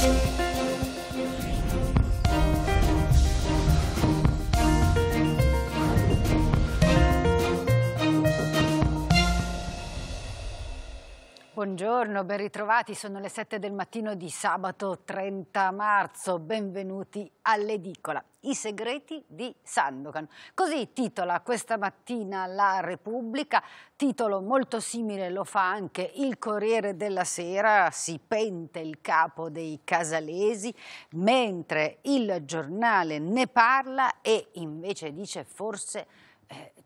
Thank you. Buongiorno, ben ritrovati, sono le 7 del mattino di sabato 30 marzo, benvenuti all'edicola. I segreti di Sandokan. Così titola questa mattina la Repubblica, titolo molto simile lo fa anche il Corriere della Sera, si pente il capo dei casalesi, mentre il giornale ne parla e invece dice forse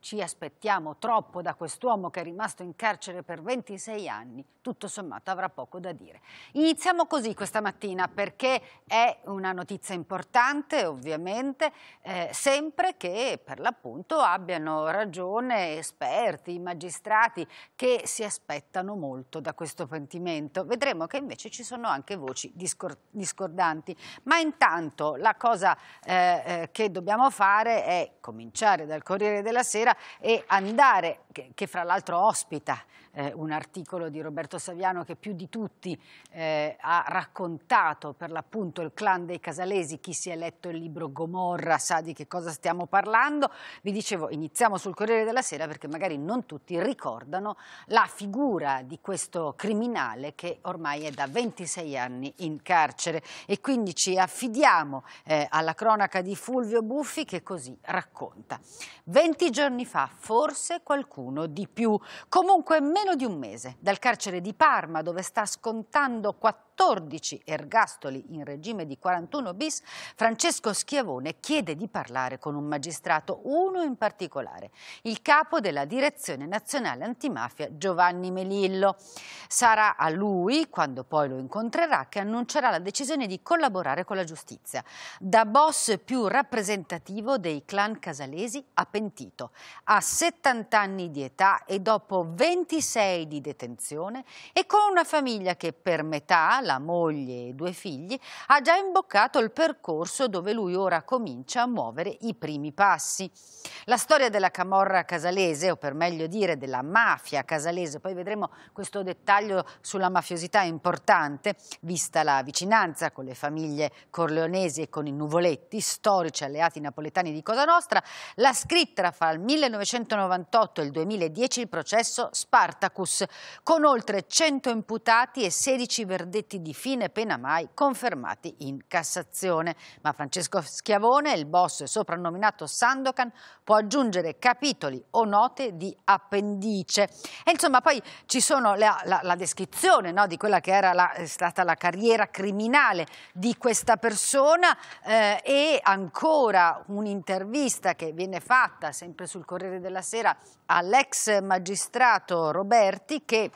ci aspettiamo troppo da quest'uomo che è rimasto in carcere per 26 anni, tutto sommato avrà poco da dire. Iniziamo così questa mattina perché è una notizia importante ovviamente, eh, sempre che per l'appunto abbiano ragione esperti, magistrati che si aspettano molto da questo pentimento. Vedremo che invece ci sono anche voci discor discordanti, ma intanto la cosa eh, eh che dobbiamo fare è cominciare dal Corriere della Sera e andare che, che, fra l'altro ospita eh, un articolo di Roberto Saviano che più di tutti eh, ha raccontato per l'appunto il clan dei Casalesi, chi si è letto il libro Gomorra sa di che cosa stiamo parlando, vi dicevo iniziamo sul Corriere della Sera perché magari non tutti ricordano la figura di questo criminale che ormai è da 26 anni in carcere e quindi ci affidiamo eh, alla cronaca di Fulvio Buffi che così racconta. 20 giorni fa forse qualcuno qualcuno di più. Comunque meno di un mese dal carcere di Parma dove sta scontando 14 14 ergastoli in regime di 41 bis, Francesco Schiavone chiede di parlare con un magistrato, uno in particolare, il capo della Direzione Nazionale Antimafia Giovanni Melillo. Sarà a lui, quando poi lo incontrerà, che annuncerà la decisione di collaborare con la giustizia. Da boss più rappresentativo dei clan casalesi a pentito, a 70 anni di età e dopo 26 di detenzione e con una famiglia che per metà la moglie e due figli, ha già imboccato il percorso dove lui ora comincia a muovere i primi passi. La storia della camorra casalese, o per meglio dire della mafia casalese, poi vedremo questo dettaglio sulla mafiosità importante, vista la vicinanza con le famiglie corleonesi e con i nuvoletti, storici alleati napoletani di Cosa Nostra, la scritta fra il 1998 e il 2010 il processo Spartacus, con oltre 100 imputati e 16 verdetti verditti di fine pena mai confermati in Cassazione. Ma Francesco Schiavone, il boss soprannominato Sandokan, può aggiungere capitoli o note di appendice. E insomma poi ci sono la, la, la descrizione no, di quella che era la, stata la carriera criminale di questa persona eh, e ancora un'intervista che viene fatta sempre sul Corriere della Sera all'ex magistrato Roberti che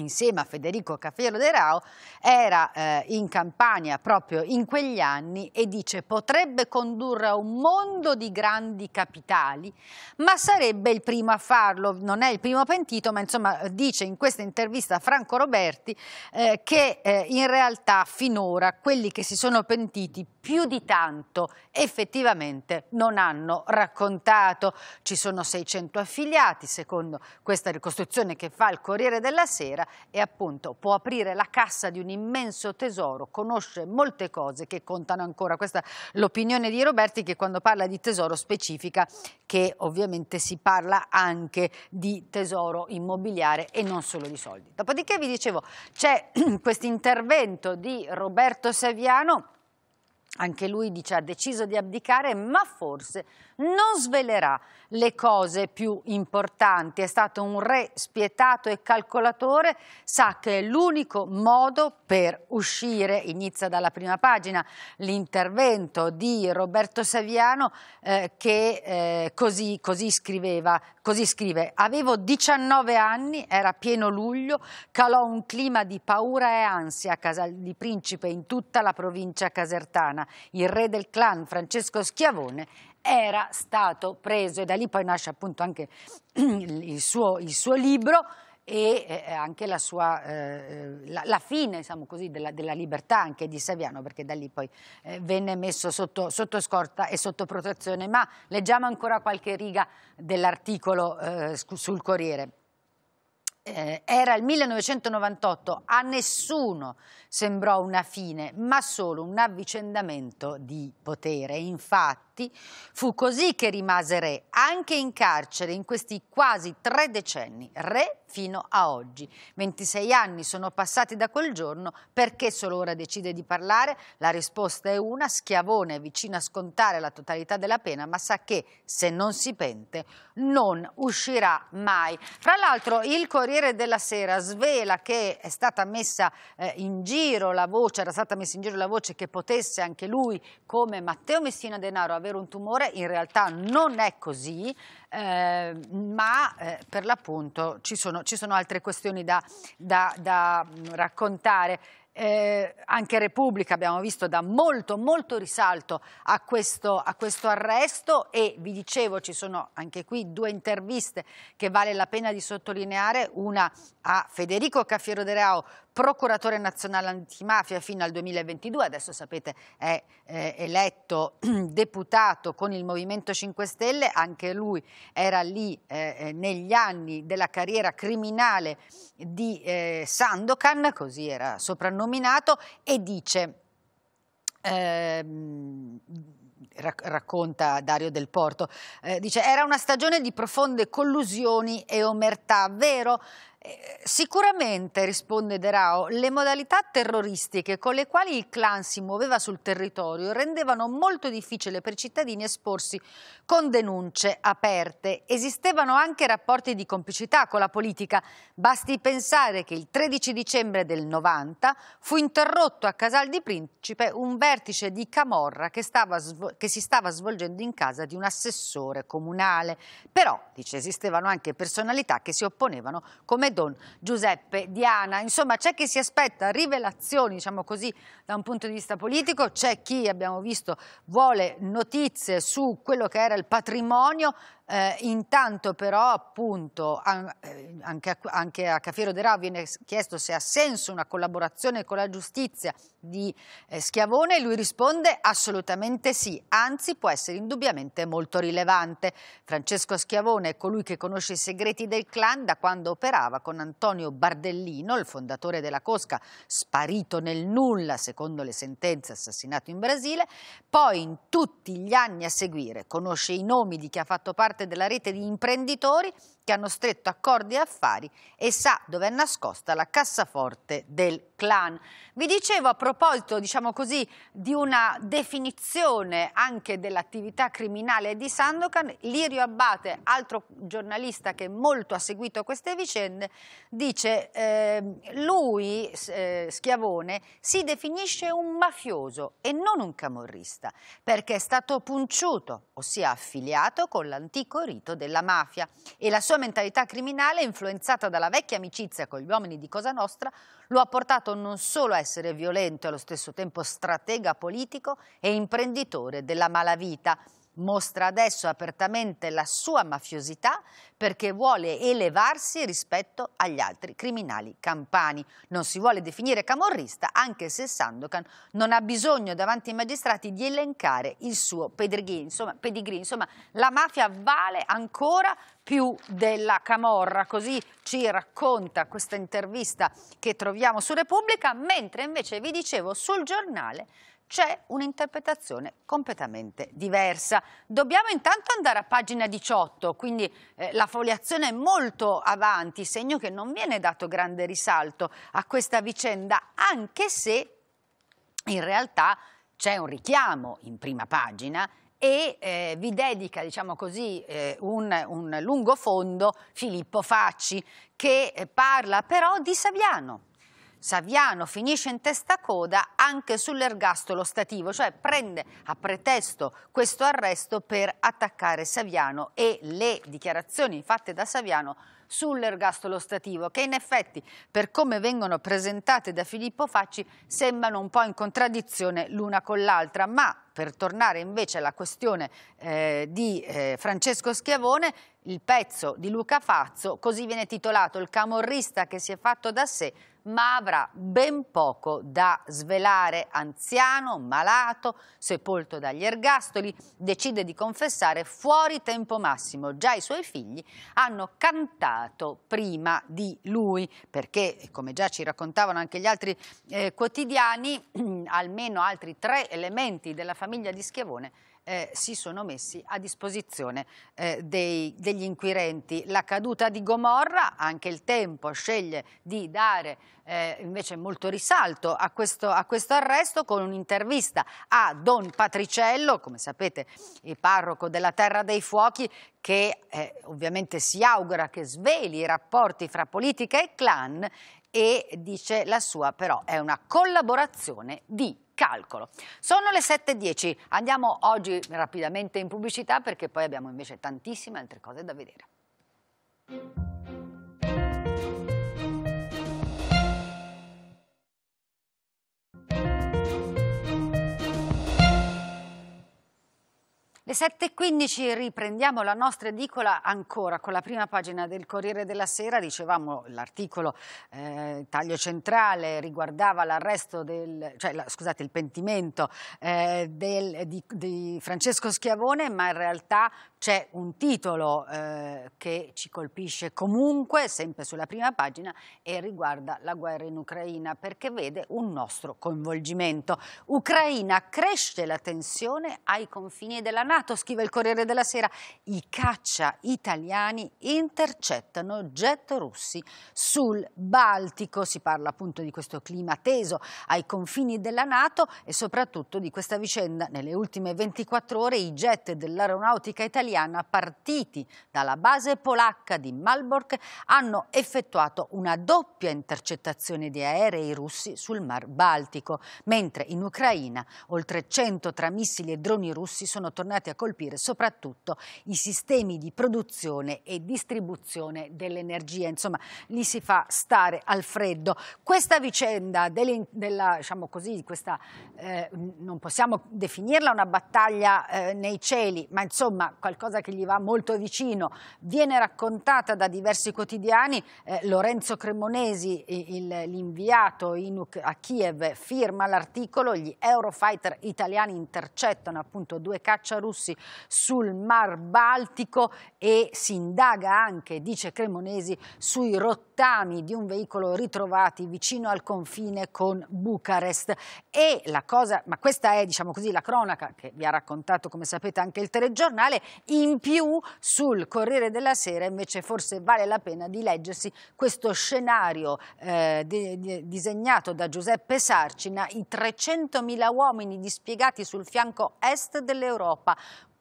insieme a Federico Caffiero De Rao, era eh, in Campania proprio in quegli anni e dice potrebbe condurre a un mondo di grandi capitali, ma sarebbe il primo a farlo, non è il primo pentito, ma insomma dice in questa intervista a Franco Roberti eh, che eh, in realtà finora quelli che si sono pentiti più di tanto effettivamente non hanno raccontato. Ci sono 600 affiliati, secondo questa ricostruzione che fa il Corriere della Sera, e appunto può aprire la cassa di un immenso tesoro, conosce molte cose che contano ancora. Questa è l'opinione di Roberti che quando parla di tesoro specifica che ovviamente si parla anche di tesoro immobiliare e non solo di soldi. Dopodiché vi dicevo c'è questo intervento di Roberto Saviano anche lui dice ha deciso di abdicare ma forse non svelerà le cose più importanti. È stato un re spietato e calcolatore, sa che è l'unico modo per uscire. Inizia dalla prima pagina l'intervento di Roberto Saviano eh, che eh, così, così, scriveva, così scrive «Avevo 19 anni, era pieno luglio, calò un clima di paura e ansia a casa di Principe in tutta la provincia casertana. Il re del clan Francesco Schiavone era stato preso e da lì poi nasce appunto anche il suo, il suo libro e eh, anche la, sua, eh, la, la fine diciamo così, della, della, libertà anche di Saviano perché da lì poi eh, venne messo sotto, sotto, scorta e sotto protezione ma leggiamo ancora qualche riga dell'articolo eh, sul Corriere eh, era il 1998, a nessuno sembrò una fine, ma solo un avvicendamento di potere. Infatti, Infatti fu così che rimase re, anche in carcere in questi quasi tre decenni, re fino a oggi. 26 anni sono passati da quel giorno, perché solo ora decide di parlare? La risposta è una, Schiavone vicino a scontare la totalità della pena, ma sa che se non si pente non uscirà mai. Fra l'altro il Corriere della Sera svela che è stata messa eh, in giro la voce, era stata messa in giro la voce che potesse anche lui, come Matteo Messina Denaro, avere avere un tumore, in realtà non è così, eh, ma eh, per l'appunto ci sono, ci sono, altre questioni da, da, da mm, raccontare. Eh, anche Repubblica abbiamo visto dà molto molto risalto a questo, a questo, arresto e vi dicevo ci sono anche qui due interviste che vale la pena di sottolineare una a Federico Caffiero De Reao procuratore nazionale antimafia fino al 2022, adesso sapete è eh, eletto deputato con il Movimento 5 Stelle, anche lui era lì eh, eh, negli anni della carriera criminale di eh, Sandokan, così era soprannominato, e dice... Ehm, racconta Dario Del Porto, eh, dice era una stagione di profonde collusioni e omertà, vero? Eh, sicuramente, risponde De Rao, le modalità terroristiche con le quali il clan si muoveva sul territorio rendevano molto difficile per i cittadini esporsi con denunce aperte. Esistevano anche rapporti di complicità con la politica. Basti pensare che il 13 dicembre del 90 fu interrotto a Casal di Principe un vertice di Camorra che, stava, che si stava svolgendo in casa di un assessore comunale. Però, dice, esistevano anche personalità che si opponevano come Don Giuseppe Diana. Insomma c'è chi si aspetta rivelazioni diciamo così da un punto di vista politico, c'è chi abbiamo visto vuole notizie su quello che era il patrimonio eh, intanto però appunto eh, anche, a, anche a Cafiero De Rao viene chiesto se ha senso una collaborazione con la giustizia di eh, Schiavone e lui risponde assolutamente sì, anzi può essere indubbiamente molto rilevante. Francesco Schiavone è colui che conosce i segreti del clan da quando operava con Antonio Bardellino, il fondatore della Cosca, sparito nel nulla secondo le sentenze assassinato in Brasile, poi in tutti gli anni a seguire conosce i nomi di chi ha fatto parte parte della rete di imprenditori che hanno stretto accordi e affari e sa dove è nascosta la cassaforte del clan. Vi dicevo a proposito, diciamo così, di una definizione anche dell'attività criminale di Sandokan, Lirio Abbate, altro giornalista che molto ha seguito queste vicende, dice eh, lui, eh, Schiavone, si definisce un mafioso e non un camorrista, perché è stato punciuto, ossia affiliato con l'antico rito della mafia e la sua sua mentalità criminale influenzata dalla vecchia amicizia con gli uomini di Cosa Nostra lo ha portato non solo a essere violento e allo stesso tempo stratega politico e imprenditore della malavita mostra adesso apertamente la sua mafiosità perché vuole elevarsi rispetto agli altri criminali campani. Non si vuole definire camorrista anche se Sandokan non ha bisogno davanti ai magistrati di elencare il suo pedigree. Insomma, pedigree. insomma la mafia vale ancora più della camorra, così ci racconta questa intervista che troviamo su Repubblica, mentre invece vi dicevo sul giornale c'è un'interpretazione completamente diversa. Dobbiamo intanto andare a pagina 18, quindi eh, la foliazione è molto avanti, segno che non viene dato grande risalto a questa vicenda, anche se in realtà c'è un richiamo in prima pagina e eh, vi dedica, diciamo così, eh, un, un, lungo fondo Filippo Facci, che eh, parla però di Saviano Saviano finisce in testa coda anche sull'ergastolo stativo, cioè prende a pretesto questo arresto per attaccare Saviano e le dichiarazioni fatte da Saviano sull'ergastolo stativo, che in effetti, per come vengono presentate da Filippo Facci, sembrano un po' in contraddizione l'una con l'altra, ma per tornare invece alla questione eh, di eh, Francesco Schiavone, il pezzo di Luca Fazzo, così viene titolato Il camorrista che si è fatto da sé, ma avrà ben poco da svelare. Anziano, malato, sepolto dagli ergastoli, decide di confessare fuori tempo massimo. Già i suoi figli hanno cantato prima di lui, perché, come già ci raccontavano anche gli altri eh, quotidiani, almeno altri tre elementi della famiglia di Schiavone eh, si sono messi a disposizione eh, dei, degli inquirenti. La caduta di Gomorra, anche il tempo sceglie di dare eh, invece molto risalto a questo, a questo arresto con un'intervista a Don Patriciello, come sapete il parroco della Terra dei Fuochi, che eh, ovviamente si augura che sveli i rapporti fra politica e clan e dice la sua però è una collaborazione di calcolo. Sono le 7.10, andiamo oggi rapidamente in pubblicità perché poi abbiamo invece tantissime altre cose da vedere. Le 7.15 riprendiamo la nostra edicola ancora con la prima pagina del Corriere della Sera, dicevamo l'articolo eh, taglio centrale riguardava l'arresto del, cioè, la, scusate il pentimento eh, del, di, di, Francesco Schiavone ma in realtà c'è un titolo eh, che ci colpisce comunque, sempre sulla prima pagina e riguarda la guerra in Ucraina perché vede un nostro coinvolgimento. Ucraina cresce la tensione ai confini della Nato fortunato, scrive il Corriere della Sera, i caccia italiani intercettano jet russi sul Baltico. Si parla appunto di questo clima teso ai confini della Nato e soprattutto di questa vicenda. Nelle ultime 24 ore i jet dell'aeronautica italiana partiti dalla base polacca di Malbork hanno effettuato una doppia intercettazione di aerei russi sul Mar Baltico, mentre in Ucraina oltre 100 tra missili e droni russi sono tornati destinati a colpire soprattutto i sistemi di produzione e distribuzione dell'energia. Insomma, li si fa stare al freddo. Questa vicenda, delle, della, diciamo così, questa, eh, non possiamo definirla una battaglia eh, nei cieli, ma insomma qualcosa che gli va molto vicino, viene raccontata da diversi quotidiani. Eh, Lorenzo Cremonesi, l'inviato a Kiev, firma l'articolo, gli Eurofighter italiani intercettano appunto due caccia russi russi sul Mar Baltico e si indaga anche, dice Cremonesi, sui rottami di un veicolo ritrovati vicino al confine con Bucarest. E la cosa, ma questa è diciamo così la cronaca che vi ha raccontato come sapete anche il telegiornale, in più sul Corriere della Sera invece forse vale la pena di leggersi questo scenario eh, di, di, disegnato da Giuseppe Sarcina, i 300.000 uomini dispiegati sul fianco est dell'Europa,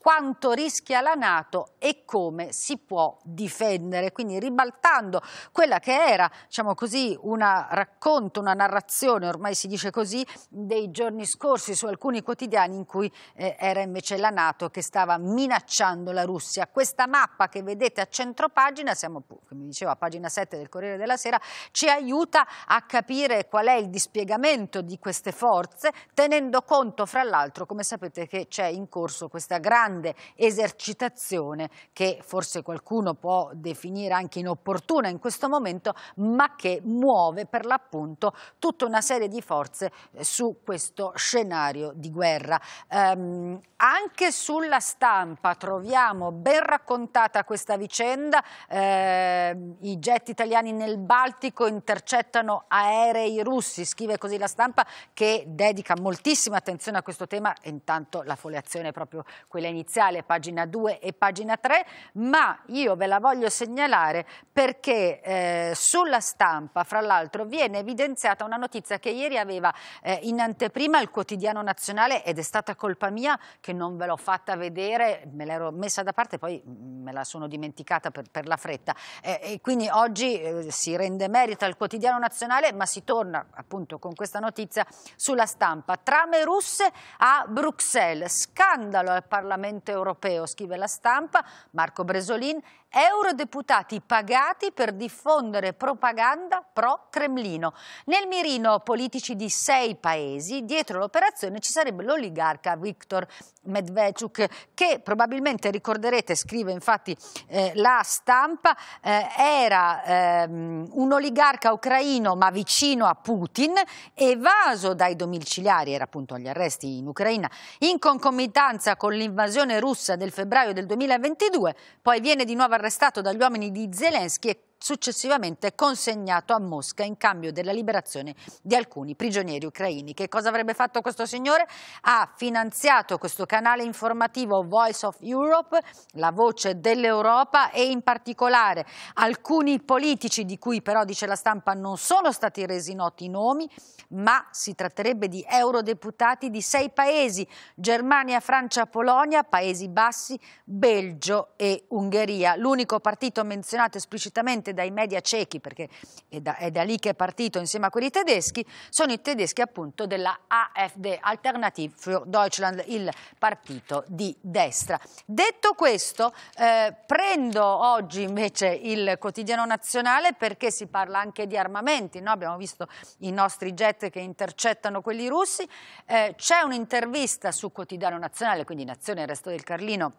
quanto rischia la Nato e come si può difendere, quindi ribaltando quella che era, diciamo così, una racconto, una narrazione, ormai si dice così, dei giorni scorsi su alcuni quotidiani in cui eh, era invece la Nato che stava minacciando la Russia. Questa mappa che vedete a centro pagina, siamo come dicevo a pagina 7 del Corriere della Sera, ci aiuta a capire qual è il dispiegamento di queste forze, tenendo conto fra l'altro, come sapete, che c'è in corso questa grande grande esercitazione che forse qualcuno può definire anche inopportuna in questo momento, ma che muove per l'appunto tutta una serie di forze eh, su questo scenario di guerra. Ehm, anche sulla stampa troviamo ben raccontata questa vicenda, ehm, i jet italiani nel Baltico intercettano aerei russi, scrive così la stampa che dedica moltissima attenzione a questo tema, intanto la foliazione è proprio quella in Italia iniziale, pagina 2 e pagina 3, ma io ve la voglio segnalare perché eh, sulla stampa, fra l'altro, viene evidenziata una notizia che ieri aveva eh, in anteprima il quotidiano nazionale ed è stata colpa mia che non ve l'ho fatta vedere, me l'ero messa da parte, poi mm, me la sono dimenticata per, per la fretta. Eh, e quindi oggi eh, si rende merito al quotidiano nazionale, ma si torna appunto con questa notizia sulla stampa. Trame russe a Bruxelles, scandalo al Parlamento Parlamento europeo, scrive la stampa. Marco Bresolin eurodeputati pagati per diffondere propaganda pro-Cremlino. Nel mirino politici di sei paesi, dietro l'operazione ci sarebbe l'oligarca Viktor Medvedchuk, che probabilmente ricorderete, scrive infatti eh, la stampa, eh, era ehm, un oligarca ucraino ma vicino a Putin, evaso dai domiciliari, era appunto agli arresti in Ucraina, in concomitanza con l'invasione russa del febbraio del 2022, poi viene di nuovo arrestato dagli uomini di Zelensky e successivamente consegnato a Mosca in cambio della liberazione di alcuni prigionieri ucraini. Che cosa avrebbe fatto questo signore? Ha finanziato questo canale informativo Voice of Europe, la voce dell'Europa e in particolare alcuni politici di cui però dice la stampa non sono stati resi noti i nomi, ma si tratterebbe di eurodeputati di sei paesi, Germania, Francia, Polonia, Paesi Bassi, Belgio e Ungheria. L'unico partito menzionato esplicitamente principalmente dai media cechi, perché è da, è da lì che è partito insieme a quelli tedeschi, sono i tedeschi appunto della AfD, Alternative für Deutschland, il partito di destra. Detto questo, eh, prendo oggi invece il quotidiano nazionale perché si parla anche di armamenti, no? abbiamo visto i nostri jet che intercettano quelli russi, eh, c'è un'intervista su quotidiano nazionale, quindi Nazione e il resto del Carlino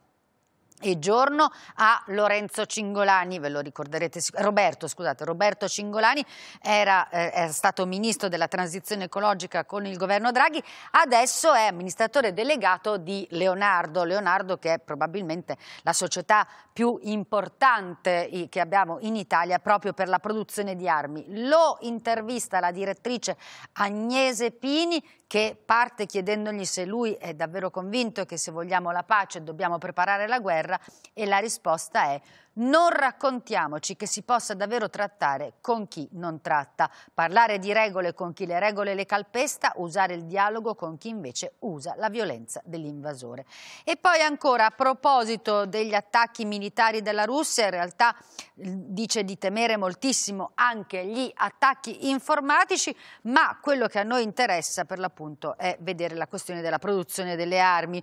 e giorno a Lorenzo Cingolani, ve lo ricorderete, Roberto, scusate, Roberto Cingolani era, eh, stato ministro della transizione ecologica con il governo Draghi, adesso è amministratore delegato di Leonardo, Leonardo che è probabilmente la società più importante che abbiamo in Italia proprio per la produzione di armi. Lo intervista la direttrice Agnese Pini che parte chiedendogli se lui è davvero convinto che se vogliamo la pace dobbiamo preparare la guerra e la risposta è non raccontiamoci che si possa davvero trattare con chi non tratta, parlare di regole con chi le regole le calpesta, usare il dialogo con chi invece usa la violenza dell'invasore. E poi ancora a proposito degli attacchi militari della Russia, in realtà dice di temere moltissimo anche gli attacchi informatici, ma quello che a noi interessa per l'appunto è vedere la questione della produzione delle armi.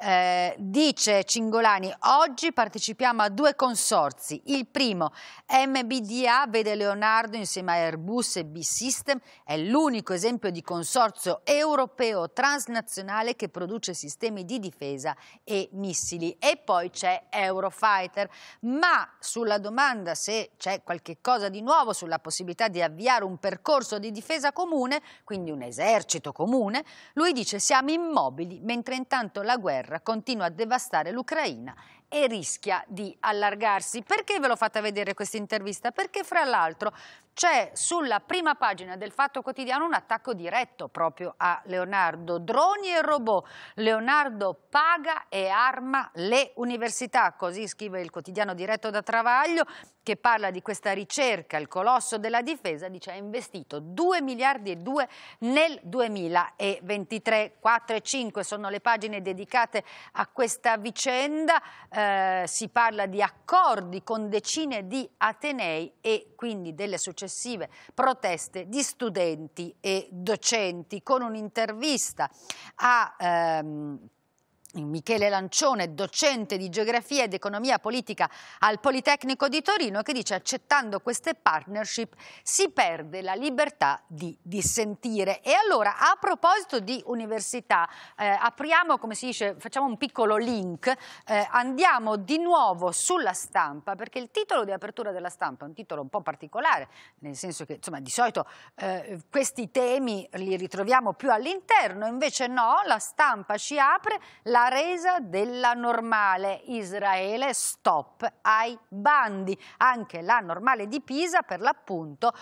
Eh, dice Cingolani, oggi partecipiamo a due consorzi. Il primo, MBDA, vede Leonardo insieme a Airbus e B-System, è l'unico esempio di consorzio europeo transnazionale che produce sistemi di difesa e missili. E poi c'è Eurofighter. Ma sulla domanda se c'è qualche cosa di nuovo sulla possibilità di avviare un percorso di difesa comune, quindi un esercito comune, lui dice siamo immobili mentre intanto la guerra guerra continua a devastare l'Ucraina e rischia di allargarsi. Perché ve l'ho fatta vedere questa intervista? Perché fra l'altro c'è sulla prima pagina del Fatto Quotidiano un attacco diretto proprio a Leonardo. Droni e robot, Leonardo paga e arma le università, così scrive il quotidiano diretto da Travaglio che parla di questa ricerca, il colosso della difesa, dice ha investito 2 miliardi e 2 nel 2023. 4 e 5 sono le pagine dedicate a questa vicenda, eh, si parla di accordi con decine di Atenei e quindi delle successioni successive proteste di studenti e docenti con un'intervista a... Ehm, Michele Lancione, docente di geografia ed economia politica al Politecnico di Torino, che dice accettando queste partnership si perde la libertà di dissentire. E allora, a proposito di università, eh, apriamo, come si dice, facciamo un piccolo link, eh, andiamo di nuovo sulla stampa, perché il titolo di apertura della stampa è un titolo un po' particolare, nel senso che, insomma, di solito eh, questi temi li ritroviamo più all'interno, invece no, la stampa ci apre la la resa della normale. Israele stop ai bandi. Anche la normale di Pisa, per l'appunto,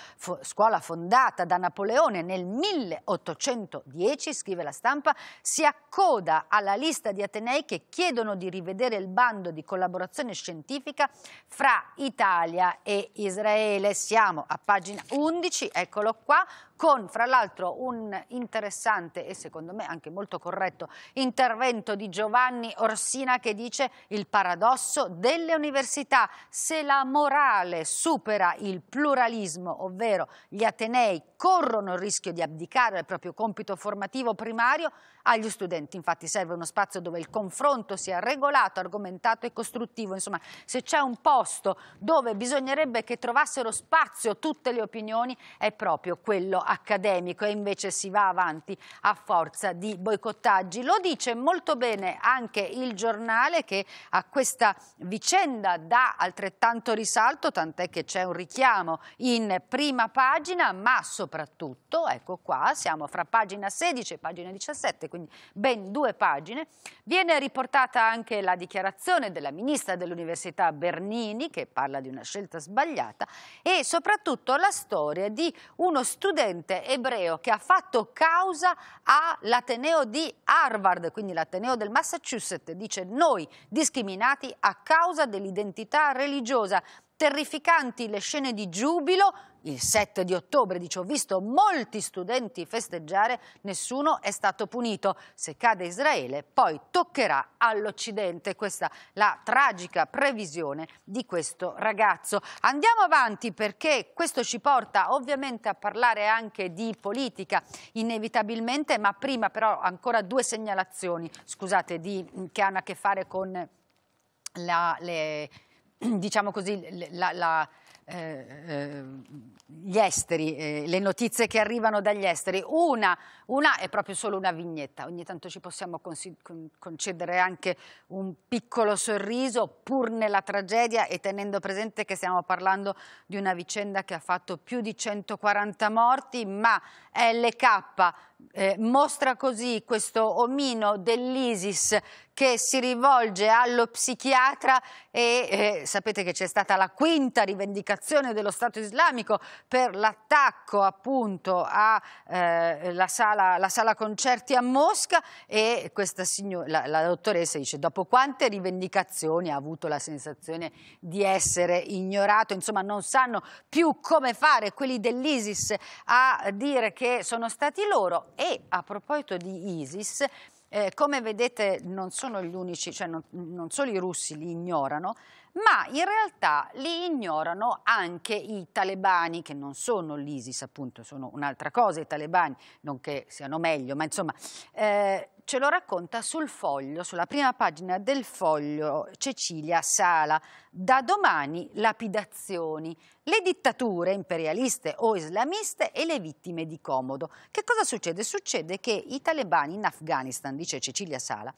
scuola fondata da Napoleone nel 1810, scrive la stampa, si accoda alla lista di atenei che chiedono di rivedere il bando di collaborazione scientifica fra Italia e Israele. Siamo a pagina 11, eccolo qua, con fra l'altro un interessante e secondo me anche molto corretto intervento di di Giovanni Orsina che dice il paradosso delle università. Se la morale supera il pluralismo, ovvero gli atenei corrono il rischio di abdicare al proprio compito formativo primario, agli studenti infatti serve uno spazio dove il confronto sia regolato, argomentato e costruttivo. Insomma, se c'è un posto dove bisognerebbe che trovassero spazio tutte le opinioni è proprio quello accademico e invece si va avanti a forza di boicottaggi. Lo dice molto bene bene anche il giornale che a questa vicenda dà altrettanto risalto, tant'è che c'è un richiamo in prima pagina, ma soprattutto, ecco qua, siamo fra pagina 16 e pagina 17, quindi ben due pagine, viene riportata anche la dichiarazione della ministra dell'Università Bernini, che parla di una scelta sbagliata, e soprattutto la storia di uno studente ebreo che ha fatto causa all'Ateneo di Harvard, quindi l'Ateneo della del Massachusetts dice noi discriminati a causa dell'identità religiosa. Terrificanti le scene di giubilo il 7 di ottobre, dice, ho visto molti studenti festeggiare, nessuno è stato punito. Se cade Israele, poi toccherà all'Occidente. Questa la tragica previsione di questo ragazzo. Andiamo avanti perché questo ci porta ovviamente a parlare anche di politica, inevitabilmente, ma prima però ancora due segnalazioni, scusate, di, che hanno a che fare con la, le, diciamo così, la, la eh, eh, gli esteri, eh, le notizie che arrivano dagli esteri. Una, una, è proprio solo una vignetta, ogni tanto ci possiamo con concedere anche un piccolo sorriso pur nella tragedia e tenendo presente che stiamo parlando di una vicenda che ha fatto più di 140 morti, ma LK eh, mostra così questo omino dell'ISIS che si rivolge allo psichiatra e eh, sapete che c'è stata la quinta rivendicazione dello Stato islamico per l'attacco appunto alla eh, sala, sala, concerti a Mosca e questa signora, la, la dottoressa dice dopo quante rivendicazioni ha avuto la sensazione di essere ignorato, insomma non sanno più come fare quelli dell'ISIS a dire che sono stati loro e a proposito di ISIS, eh, come vedete non sono gli unici, cioè non, non solo i russi li ignorano, ma in realtà li ignorano anche i talebani, che non sono l'ISIS appunto, sono un'altra cosa i talebani, non che siano meglio, ma insomma... Eh, ce lo racconta sul foglio, sulla prima pagina del foglio Cecilia Sala. Da domani lapidazioni, le dittature imperialiste o islamiste e le vittime di comodo. Che cosa succede? Succede che i talebani in Afghanistan, dice Cecilia Sala,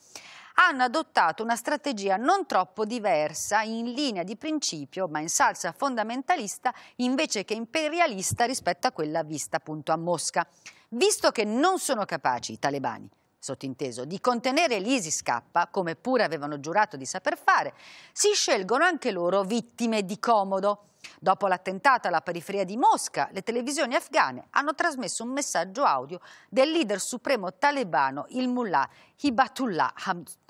hanno adottato una strategia non troppo diversa in linea di principio, ma in salsa fondamentalista invece che imperialista rispetto a quella vista appunto a Mosca. Visto che non sono capaci i talebani sottinteso, di contenere l'ISIS K, come pure avevano giurato di saper fare, si scelgono anche loro vittime di comodo. Dopo l'attentato alla periferia di Mosca, le televisioni afghane hanno trasmesso un messaggio audio del leader supremo talebano, il mullah Hibatullah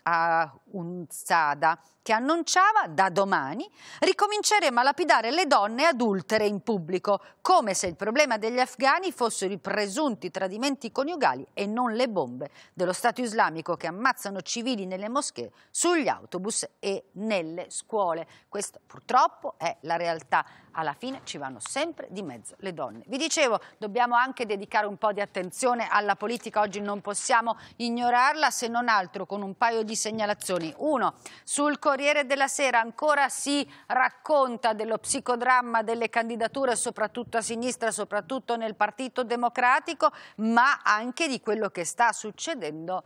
ah, un Sada, che annunciava da domani ricominceremo a lapidare le donne adultere in pubblico, come se il problema degli afghani fossero i presunti tradimenti coniugali e non le bombe dello Stato islamico che ammazzano civili nelle moschee, sugli autobus e nelle scuole. Questa purtroppo è la realtà. Alla fine ci vanno sempre di mezzo le donne. Vi dicevo, dobbiamo anche dedicare un po' di attenzione alla politica. Oggi non possiamo ignorarla, se non altro con un paio di segnalazioni questioni. Uno, sul Corriere della Sera ancora si racconta dello psicodramma delle candidature soprattutto a sinistra, soprattutto nel Partito Democratico, ma anche di quello che sta succedendo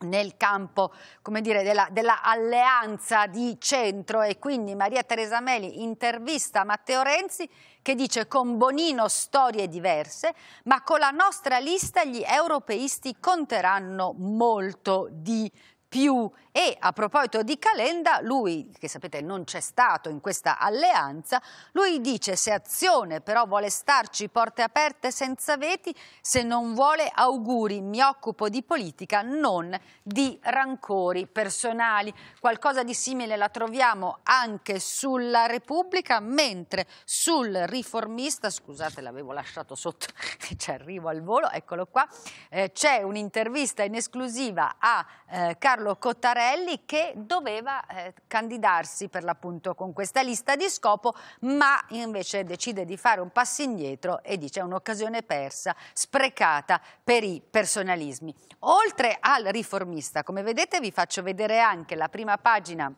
nel campo dire, della, della, alleanza di centro e quindi Maria Teresa Meli intervista Matteo Renzi che dice con Bonino storie diverse ma con la nostra lista gli europeisti conteranno molto di più e a proposito di Calenda, lui, che sapete non c'è stato in questa alleanza, lui dice se Azione però vuole starci porte aperte senza veti, se non vuole auguri, mi occupo di politica, non di rancori personali. Qualcosa di simile la troviamo anche sulla Repubblica, mentre sul riformista, scusate l'avevo lasciato sotto, ci arrivo al volo, eccolo qua, eh, c'è un'intervista in esclusiva a eh, Carlo Cottarelli Borelli che doveva eh, candidarsi per l'appunto con questa lista di scopo ma invece decide di fare un passo indietro e dice è un'occasione persa, sprecata per i personalismi. Oltre al riformista, come vedete vi faccio vedere anche la prima pagina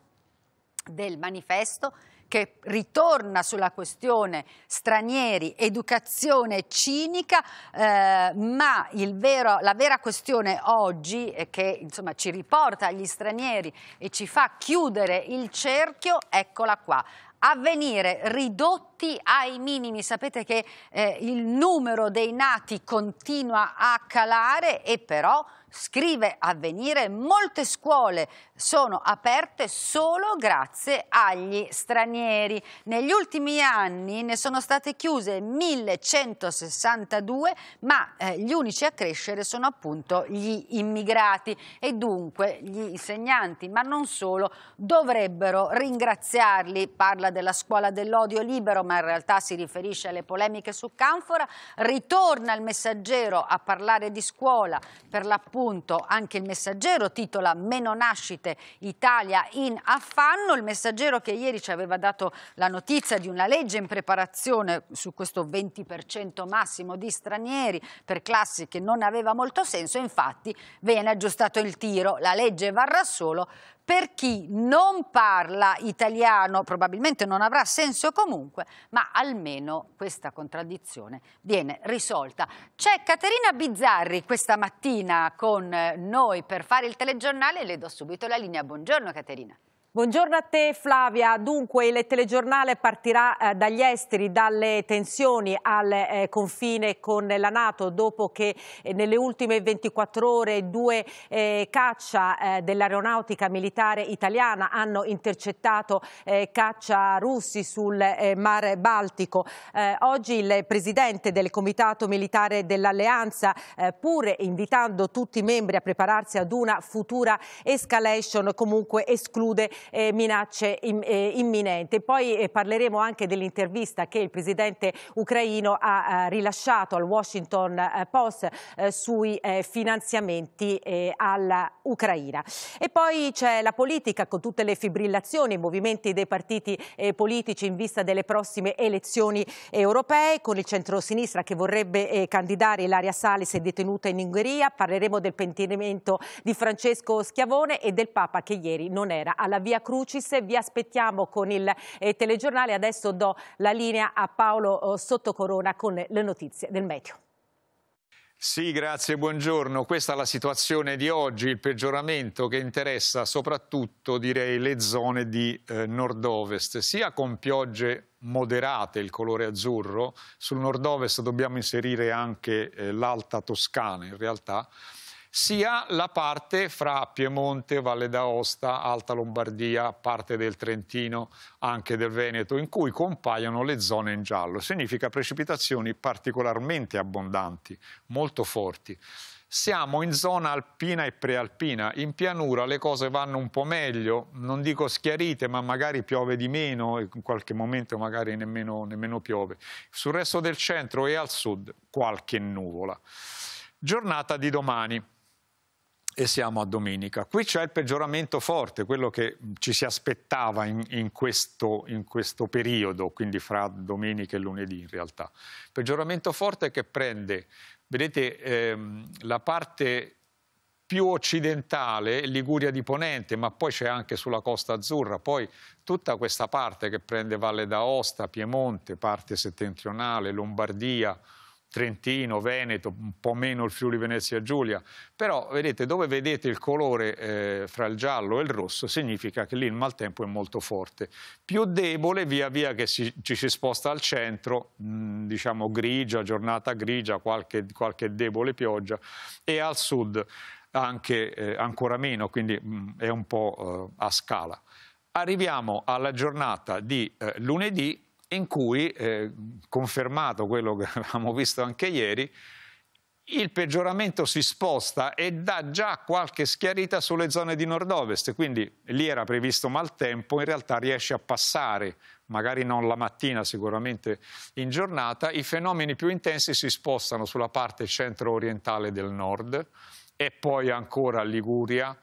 del manifesto che ritorna sulla questione stranieri, educazione cinica, eh, ma vero, la vera questione oggi eh, che insomma, ci riporta agli stranieri e ci fa chiudere il cerchio, eccola qua avvenire ridotti ai minimi. Sapete che eh, il numero dei nati continua a calare e però scrive Avvenire, molte scuole sono aperte solo grazie agli stranieri. Negli ultimi anni ne sono state chiuse 1162, ma eh, gli unici a crescere sono appunto gli immigrati e dunque gli insegnanti, ma non solo, dovrebbero ringraziarli. Parla della scuola dell'odio libero, ma in realtà si riferisce alle polemiche su Canfora. Ritorna il messaggero a parlare di scuola per l'appunto appunto anche il messaggero titola Meno nascite Italia in affanno, il messaggero che ieri ci aveva dato la notizia di una legge in preparazione su questo 20% massimo di stranieri per classi che non aveva molto senso, infatti viene aggiustato il tiro, la legge varrà solo per chi non parla italiano, probabilmente non avrà senso comunque, ma almeno questa contraddizione viene risolta. C'è Caterina Bizzarri questa mattina con noi per fare il telegiornale e le do subito la linea. Buongiorno Caterina. Buongiorno a te Flavia, dunque il telegiornale partirà eh, dagli esteri, dalle tensioni al eh, confine con la Nato dopo che eh, nelle ultime 24 ore due eh, caccia eh, dell'aeronautica militare italiana hanno intercettato eh, caccia russi sul mare Baltico. oggi il presidente del comitato militare dell'alleanza pure invitando tutti i membri a prepararsi ad una futura escalation comunque esclude eh, minacce im, eh, imminenti. Poi eh, parleremo anche dell'intervista che il presidente ucraino ha eh, rilasciato al Washington eh, Post eh, sui finanziamenti all'Ucraina. E poi c'è la politica con tutte le fibrillazioni, i movimenti dei partiti politici in vista delle prossime elezioni europee, con il centrosinistra che vorrebbe candidare Ilaria Salis è detenuta in Ungheria. Parleremo del pentimento di Francesco Schiavone e del Papa che ieri non era alla vita Via Crucis. Vi aspettiamo con il eh, telegiornale. Adesso do la linea a Paolo eh, Sottocorona con le notizie del meteo. Sì, grazie, buongiorno. Questa è la situazione di oggi, il peggioramento che interessa soprattutto direi, le zone di eh, nord-ovest, sia con piogge moderate, il colore azzurro, sul nord-ovest dobbiamo inserire anche eh, l'alta Toscana in realtà, sia la parte fra Piemonte, Valle d'Aosta, Alta Lombardia, parte del Trentino, anche del Veneto, in cui compaiono le zone in giallo. Significa precipitazioni particolarmente abbondanti, molto forti. Siamo in zona alpina e prealpina, in pianura le cose vanno un po' meglio, non dico schiarite, ma magari piove di meno e in qualche momento magari nemmeno, nemmeno piove. Sul resto del centro e al sud qualche nuvola. Giornata di domani e siamo a domenica. Qui c'è il peggioramento forte, quello che ci si aspettava in, in, questo, in questo periodo, quindi fra domenica e lunedì in realtà. Peggioramento forte che prende, vedete, ehm, la parte più occidentale, Liguria di Ponente, ma poi c'è anche sulla Costa Azzurra, poi tutta questa parte che prende Valle d'Aosta, Piemonte, parte settentrionale, Lombardia, Trentino, Veneto, un po' meno il Friuli Venezia Giulia, però vedete dove vedete il colore eh, fra il giallo e il rosso significa che lì il maltempo è molto forte, più debole via via che si, ci si sposta al centro, mh, mm, diciamo grigia, giornata grigia, qualche, qualche debole pioggia e al sud anche eh, ancora meno, quindi mh, mm, è un po' eh, a scala. Arriviamo alla giornata di eh, lunedì in cui, eh, confermato quello che avevamo visto anche ieri, il peggioramento si sposta e dà già qualche schiarita sulle zone di nord-ovest, quindi lì era previsto maltempo, in realtà riesce a passare, magari non la mattina, sicuramente in giornata, i fenomeni più intensi si spostano sulla parte centro-orientale del nord e poi ancora Liguria,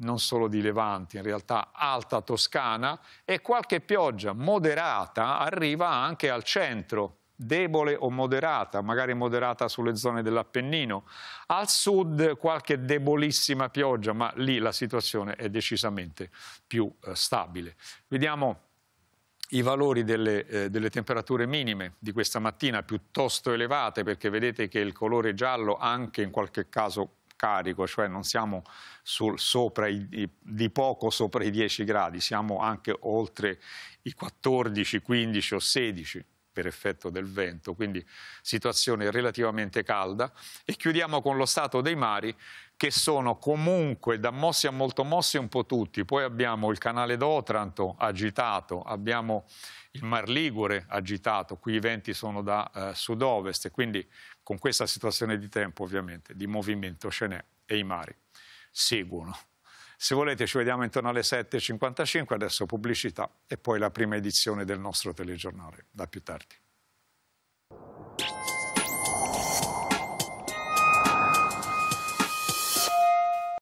non solo di Levante, in realtà alta Toscana e qualche pioggia moderata arriva anche al centro, debole o moderata, magari moderata sulle zone dell'Appennino. Al sud qualche debolissima pioggia, ma lì la situazione è decisamente più eh, stabile. Vediamo i valori delle, eh, delle, temperature minime di questa mattina piuttosto elevate perché vedete che il colore giallo anche in qualche caso carico, cioè non siamo sul, i, di poco sopra i 10 gradi, siamo anche oltre i 14, 15 o 16 per effetto del vento, quindi situazione relativamente calda. E chiudiamo con lo stato dei mari, che sono comunque da mossi a molto mossi un po' tutti. Poi abbiamo il canale d'Otranto agitato, abbiamo il Mar Ligure agitato, qui i venti sono da eh, sud-ovest, quindi con questa situazione di tempo ovviamente, di movimento ce n'è e i mari seguono. Se volete ci vediamo intorno alle 7.55, adesso pubblicità e poi la prima edizione del nostro telegiornale, da più tardi.